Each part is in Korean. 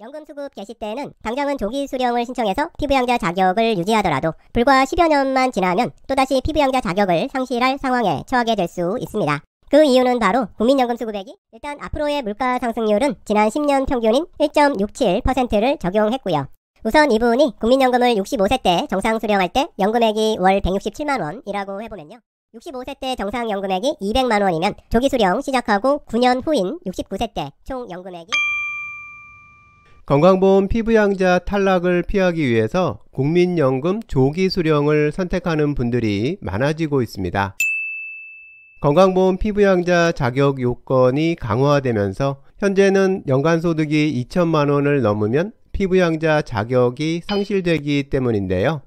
연금 수급 개시 때는 당장은 조기 수령을 신청해서 피부양자 자격을 유지하더라도 불과 10여 년만 지나면 또다시 피부양자 자격을 상실할 상황에 처하게 될 수 있습니다. 그 이유는 바로 국민연금 수급액이 일단 앞으로의 물가 상승률은 지난 10년 평균인 1.67%를 적용했고요. 우선 이분이 국민연금을 65세 때 정상 수령할 때 연금액이 월 167만 원이라고 해보면요. 65세 때 정상 연금액이 200만 원이면 조기 수령 시작하고 9년 후인 69세 때 총 연금액이 건강보험 피부양자 탈락을 피하기 위해서 국민연금 조기 수령을 선택하는 분들이 많아지고 있습니다. 건강보험 피부양자 자격 요건이 강화되면서 현재는 연간 소득이 2천만 원을 넘으면 피부양자 자격이 상실되기 때문인데요.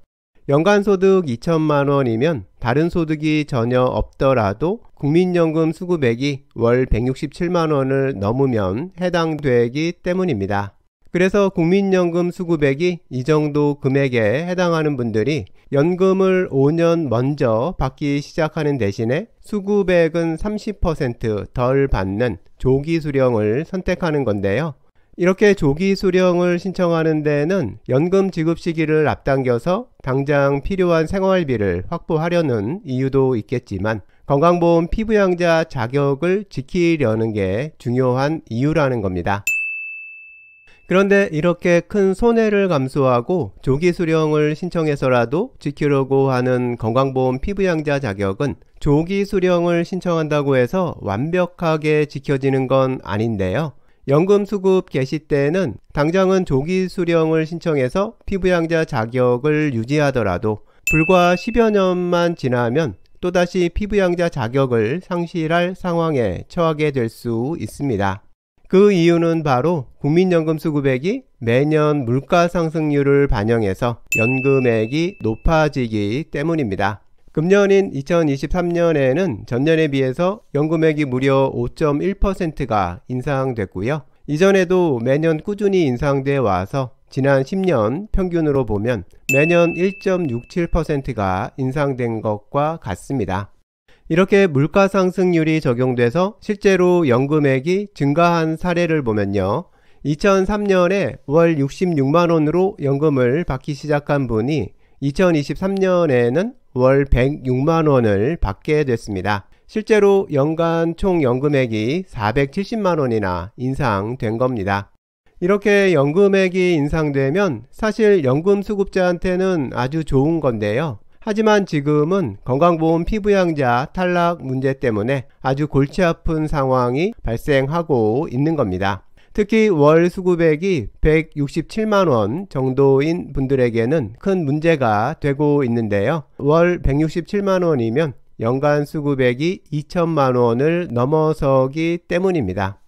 연간 소득 2천만 원이면 다른 소득이 전혀 없더라도 국민연금 수급액이 월 167만 원을 넘으면 해당되기 때문입니다. 그래서 국민연금 수급액이 이 정도 금액에 해당하는 분들이 연금을 5년 먼저 받기 시작하는 대신에 수급액은 30%덜 받는 조기 수령을 선택하는 건데요. 이렇게 조기 수령을 신청하는 데에는 연금 지급 시기를 앞당겨서 당장 필요한 생활비를 확보하려는 이유도 있겠지만 건강보험 피부양자 자격을 지키려는 게 중요한 이유라는 겁니다. 그런데 이렇게 큰 손해를 감수하고 조기 수령을 신청해서라도 지키려고 하는 건강보험 피부양자 자격은 조기 수령을 신청한다고 해서 완벽하게 지켜지는 건 아닌데요. 연금 수급 개시 때는 당장은 조기 수령을 신청해서 피부양자 자격을 유지하더라도 불과 10여 년만 지나면 또다시 피부양자 자격을 상실할 상황에 처하게 될 수 있습니다. 그 이유는 바로 국민연금 수급액이 매년 물가 상승률을 반영해서 연금액이 높아지기 때문입니다. 금년인 2023년에는 전년에 비해서 연금액이 무려 5.1%가 인상됐고요. 이전에도 매년 꾸준히 인상돼 와서 지난 10년 평균으로 보면 매년 1.67%가 인상된 것과 같습니다. 이렇게 물가 상승률이 적용돼서 실제로 연금액이 증가한 사례를 보면요. 2003년에 월 66만원으로 연금을 받기 시작한 분이 2023년에는 월 106만원을 받게 됐습니다. 실제로 연간 총 연금액이 470만원이나 인상된 겁니다. 이렇게 연금액이 인상되면 사실 연금 수급자한테는 아주 좋은 건데요. 하지만 지금은 건강보험 피부양자 탈락 문제 때문에 아주 골치 아픈 상황이 발생하고 있는 겁니다. 특히 월 수급액이 167만원 정도인 분들에게는 큰 문제가 되고 있는데요. 월 167만원이면 연간 수급액이 2천만원을 넘어서기 때문입니다.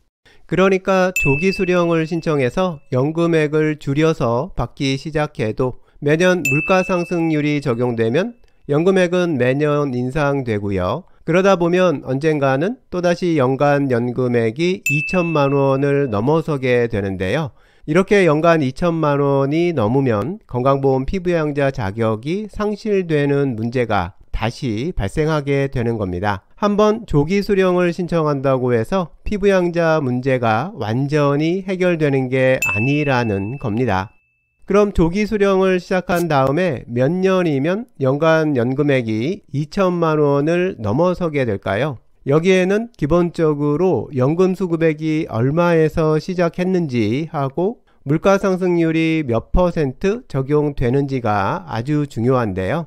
그러니까 조기 수령을 신청해서 연금액을 줄여서 받기 시작해도 매년 물가상승률이 적용되면 연금액은 매년 인상되고요. 그러다 보면 언젠가는 또다시 연간 연금액이 2천만 원을 넘어서게 되는데요. 이렇게 연간 2천만 원이 넘으면 건강보험 피부양자 자격이 상실되는 문제가 다시 발생하게 되는 겁니다. 한번 조기 수령을 신청한다고 해서 피부양자 문제가 완전히 해결되는 게 아니라는 겁니다. 그럼 조기 수령을 시작한 다음에 몇 년이면 연간 연금액이 2천만 원을 넘어서게 될까요? 여기에는 기본적으로 연금 수급액이 얼마에서 시작했는지 하고 물가 상승률이 몇 퍼센트 적용되는지가 아주 중요한데요.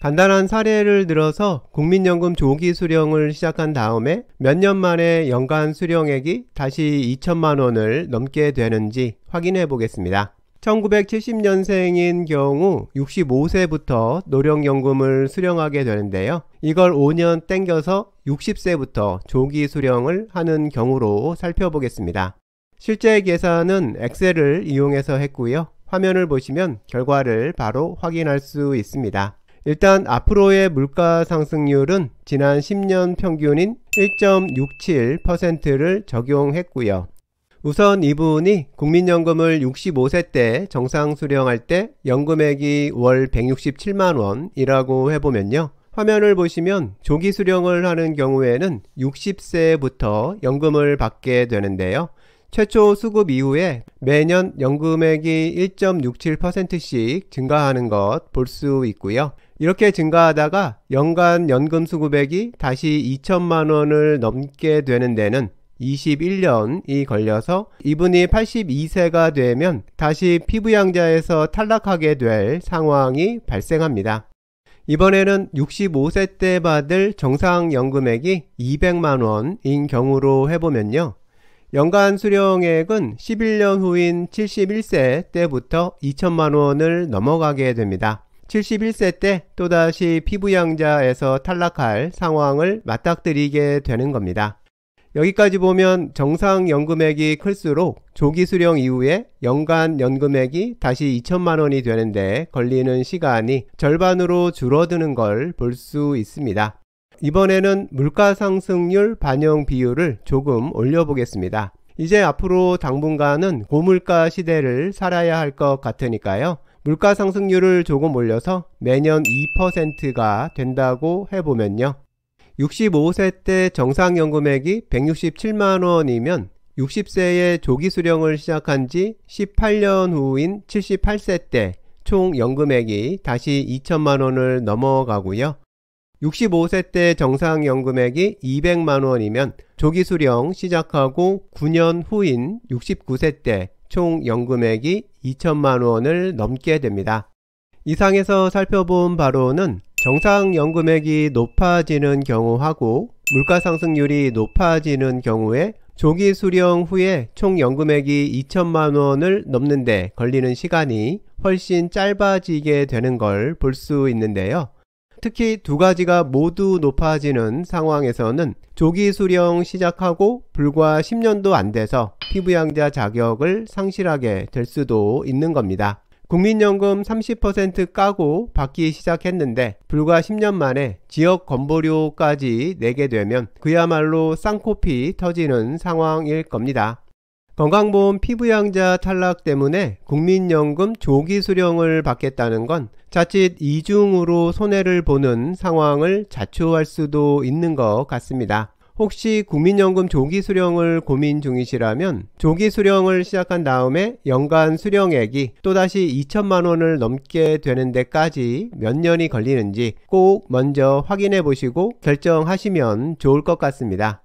간단한 사례를 들어서 국민연금 조기 수령을 시작한 다음에 몇 년 만에 연간 수령액이 다시 2천만 원을 넘게 되는지 확인해 보겠습니다. 1970년생인 경우 65세부터 노령연금을 수령하게 되는데요. 이걸 5년 땡겨서 60세부터 조기 수령을 하는 경우로 살펴보겠습니다. 실제 계산은 엑셀을 이용해서 했고요. 화면을 보시면 결과를 바로 확인할 수 있습니다. 일단 앞으로의 물가 상승률은 지난 10년 평균인 1.67%를 적용했고요. 우선 이분이 국민연금을 65세 때 정상 수령할 때 연금액이 월 167만원이라고 해보면요. 화면을 보시면 조기 수령을 하는 경우에는 60세부터 연금을 받게 되는데요. 최초 수급 이후에 매년 연금액이 1.67%씩 증가하는 것 볼 수 있고요. 이렇게 증가하다가 연간 연금 수급액이 다시 2천만 원을 넘게 되는 데는 21년이 걸려서 이분이 82세가 되면 다시 피부양자에서 탈락하게 될 상황이 발생합니다. 이번에는 65세 때 받을 정상연금액이 200만원인 경우로 해보면요. 연간 수령액은 11년 후인 71세 때부터 2천만원을 넘어가게 됩니다. 71세 때 또다시 피부양자에서 탈락할 상황을 맞닥뜨리게 되는 겁니다. 여기까지 보면 정상 연금액이 클수록 조기 수령 이후에 연간 연금액이 다시 2천만 원이 되는데 걸리는 시간이 절반으로 줄어드는 걸 볼 수 있습니다. 이번에는 물가 상승률 반영 비율을 조금 올려보겠습니다. 이제 앞으로 당분간은 고물가 시대를 살아야 할 것 같으니까요. 물가 상승률을 조금 올려서 매년 2%가 된다고 해보면요. 65세 때 정상연금액이 167만원이면 60세에 조기 수령을 시작한 지 18년 후인 78세 때 총 연금액이 다시 2천만원을 넘어가고요. 65세 때 정상연금액이 200만원이면 조기 수령 시작하고 9년 후인 69세 때 총 연금액이 2천만원을 넘게 됩니다. 이상에서 살펴본 바로는 정상연금액이 높아지는 경우하고 물가상승률이 높아지는 경우에 조기 수령 후에 총 연금액이 2천만 원을 넘는데 걸리는 시간이 훨씬 짧아지게 되는 걸 볼 수 있는데요. 특히 두 가지가 모두 높아지는 상황에서는 조기 수령 시작하고 불과 10년도 안 돼서 피부양자 자격을 상실하게 될 수도 있는 겁니다. 국민연금 30% 까고 받기 시작했는데 불과 10년 만에 지역 건보료까지 내게 되면 그야말로 쌍코피 터지는 상황일 겁니다. 건강보험 피부양자 탈락 때문에 국민연금 조기 수령을 받겠다는 건 자칫 이중으로 손해를 보는 상황을 자초할 수도 있는 것 같습니다. 혹시 국민연금 조기 수령을 고민 중이시라면 조기 수령을 시작한 다음에 연간 수령액이 또다시 2천만 원을 넘게 되는 데까지 몇 년이 걸리는지 꼭 먼저 확인해 보시고 결정하시면 좋을 것 같습니다.